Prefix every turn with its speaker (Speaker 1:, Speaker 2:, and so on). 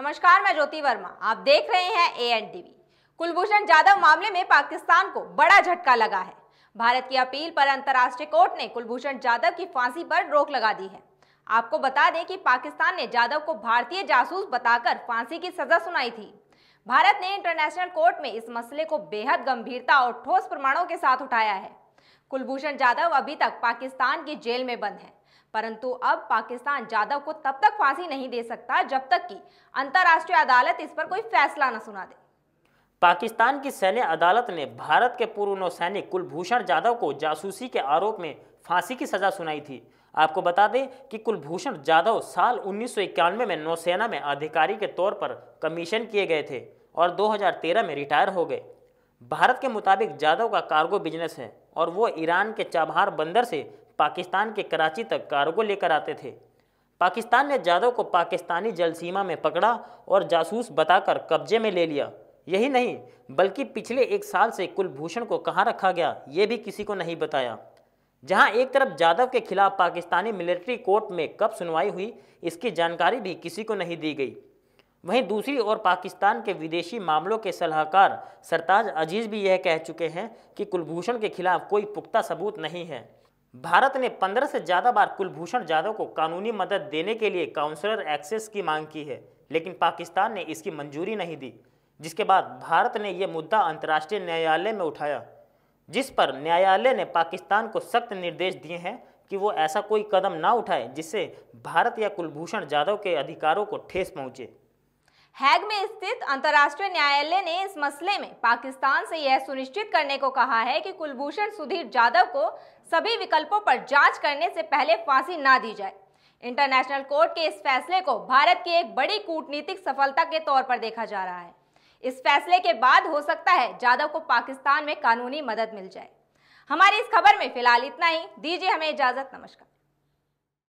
Speaker 1: नमस्कार मैं ज्योति वर्मा आप देख रहे हैं A N TV Kulbhushan Jadhav मामले में पाकिस्तान को बड़ा झटका लगा है भारत की अपील पर अंतर्राष्ट्रीय कोर्ट ने कुलभूषण जाधव की फांसी पर रोक लगा दी है आपको बता दें कि पाकिस्तान ने जाधव को भारतीय जासूस बताकर फांसी की सजा सुनाई थी भारत ने इंटरनेशनल कोर्ट में इस मसले को बेहद गंभीरता और ठोस प्रमाणों के साथ उठाया है कुलभूषण जाधव अभी तक पाकिस्तान की जेल में बंद है परंतु अब पाकिस्तान जाधव को तब तक फांसी नहीं दे सकता जब तक कि अंतर्राष्ट्रीय अदालत इस पर कोई फैसला न सुना दे
Speaker 2: पाकिस्तान की सैन्य अदालत ने भारत के पूर्व नौसैनिक कुलभूषण जाधव को जासूसी के आरोप में फांसी की सजा सुनाई थी आपको बता दें कि कुलभूषण जाधव साल उन्नीस में नौसेना में अधिकारी के तौर पर कमीशन किए गए थे और 2013 में रिटायर हो गए भारत के मुताबिक जाधव का कार्गो बिजनेस है और वो ईरान के चाबहार बंदर से पाकिस्तान के कराची तक कारगो लेकर आते थे पाकिस्तान ने जादव को पाकिस्तानी जल सीमा में पकड़ा और जासूस बताकर कब्जे में ले लिया यही नहीं बल्कि पिछले एक साल से कुलभूषण को कहाँ रखा गया ये भी किसी को नहीं बताया जहाँ एक तरफ जादव के खिलाफ पाकिस्तानी मिलिट्री कोर्ट में कब सुनवाई हुई इसकी जानकारी भी किसी को नहीं दी गई वहीं दूसरी ओर पाकिस्तान के विदेशी मामलों के सलाहकार सरताज अजीज़ भी यह कह चुके हैं कि कुलभूषण के खिलाफ कोई पुख्ता सबूत नहीं है भारत ने 15 से ज़्यादा बार कुलभूषण जाधव को कानूनी मदद देने के लिए काउंसलर एक्सेस की मांग की है लेकिन पाकिस्तान ने इसकी मंजूरी नहीं दी जिसके बाद भारत ने यह मुद्दा अंतर्राष्ट्रीय न्यायालय में उठाया जिस पर न्यायालय ने पाकिस्तान को सख्त निर्देश दिए हैं कि वो ऐसा कोई कदम ना उठाए जिससे भारत या कुलभूषण जाधव के अधिकारों को ठेस पहुँचे
Speaker 1: हैग में स्थित अंतर्राष्ट्रीय न्यायालय ने इस मसले में पाकिस्तान से यह सुनिश्चित करने को कहा है कि कुलभूषण सुधीर जाधव को सभी विकल्पों पर जांच करने से पहले फांसी ना दी जाए इंटरनेशनल कोर्ट के इस फैसले को भारत की एक बड़ी कूटनीतिक सफलता के तौर पर देखा जा रहा है इस फैसले के बाद हो सकता है जाधव को पाकिस्तान में कानूनी मदद मिल जाए हमारी इस खबर में फिलहाल इतना ही दीजिए हमें इजाजत नमस्कार